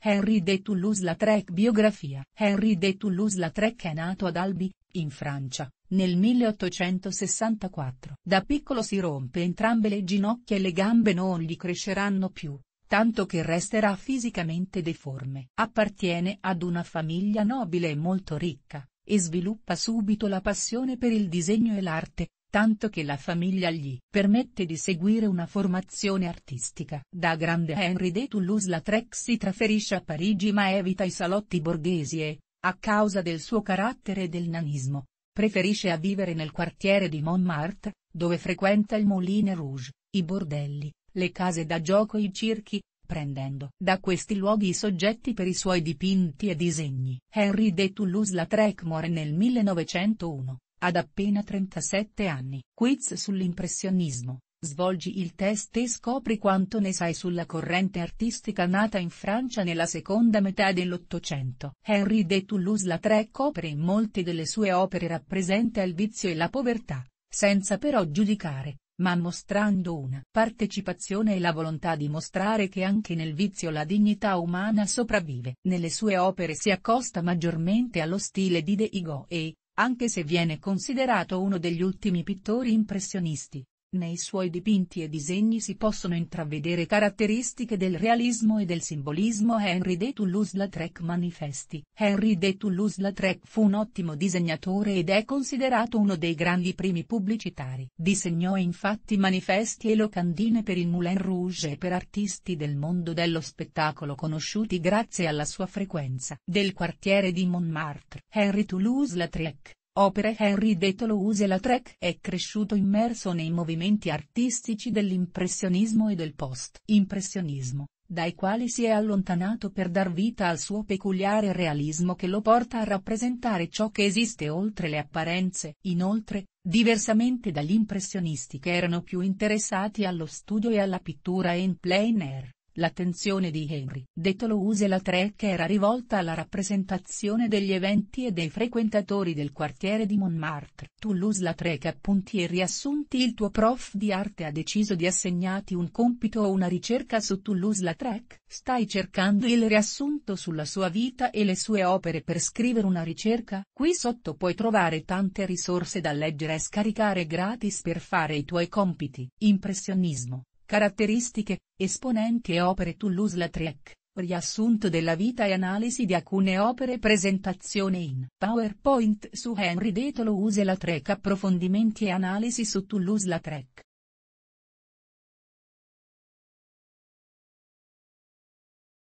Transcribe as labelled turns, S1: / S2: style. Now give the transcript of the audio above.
S1: Henri de Toulouse-Lautrec Biografia Henri de Toulouse-Lautrec è nato ad Albi, in Francia, nel 1864. Da piccolo si rompe entrambe le ginocchia e le gambe non gli cresceranno più, tanto che resterà fisicamente deforme. Appartiene ad una famiglia nobile e molto ricca, e sviluppa subito la passione per il disegno e l'arte, tanto che la famiglia gli permette di seguire una formazione artistica. Da grande Henri de Toulouse-Lautrec si trasferisce a Parigi ma evita i salotti borghesi e, a causa del suo carattere e del nanismo, preferisce a vivere nel quartiere di Montmartre, dove frequenta il Moulin Rouge, i bordelli, le case da gioco e i circhi, prendendo da questi luoghi i soggetti per i suoi dipinti e disegni. Henri de Toulouse-Lautrec muore nel 1901, ad appena 37 anni. Quiz sull'impressionismo. Svolgi il test e scopri quanto ne sai sulla corrente artistica nata in Francia nella seconda metà dell'Ottocento. Henri de Toulouse-Lautrec copre in molte delle sue opere rappresenta il vizio e la povertà, senza però giudicare, ma mostrando una partecipazione e la volontà di mostrare che anche nel vizio la dignità umana sopravvive. Nelle sue opere si accosta maggiormente allo stile di De Higo e, anche se viene considerato uno degli ultimi pittori impressionisti. Nei suoi dipinti e disegni si possono intravedere caratteristiche del realismo e del simbolismo Henry de Toulouse-Lautrec manifesti. Henry de Toulouse-Lautrec fu un ottimo disegnatore ed è considerato uno dei grandi primi pubblicitari. Disegnò infatti manifesti e locandine per il Moulin Rouge e per artisti del mondo dello spettacolo conosciuti grazie alla sua frequenza. Del quartiere di Montmartre. Henry Toulouse-Lautrec opere Henry Detolo use la Trek è cresciuto immerso nei movimenti artistici dell'impressionismo e del post-impressionismo, dai quali si è allontanato per dar vita al suo peculiare realismo che lo porta a rappresentare ciò che esiste oltre le apparenze. Inoltre, diversamente dagli impressionisti che erano più interessati allo studio e alla pittura in plein air, L'attenzione di Henry detto Detolouse la Trek era rivolta alla rappresentazione degli eventi e dei frequentatori del quartiere di Montmartre. Tu Toulouse-Lautrec appunti e riassunti Il tuo prof di arte ha deciso di assegnarti un compito o una ricerca su tu Toulouse-Lautrec. Stai cercando il riassunto sulla sua vita e le sue opere per scrivere una ricerca? Qui sotto puoi trovare tante risorse da leggere e scaricare gratis per fare i tuoi compiti. Impressionismo Caratteristiche, esponenti e opere Toulouse-Lautrec, riassunto della vita e analisi di alcune opere presentazione in PowerPoint su Henri Detolo use Lautrec approfondimenti e analisi su Toulouse-Lautrec.